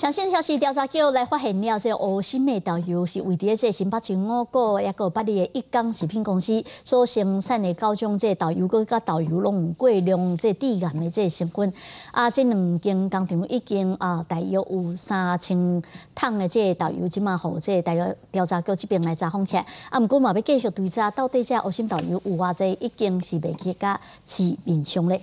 相信消息调查局来发现，了这五心诶豆油是为的这新北区我国一个不二的一港食品公司做生产的高中这豆油，佮豆油拢过量这致癌的这成分。啊，这两间工厂，已经啊大约有三千桶的这豆油，即么互这大约调查局这边来查访来。啊，毋过嘛，要继续追查，到底这五心豆油有偌这已经是去甲市面上咧。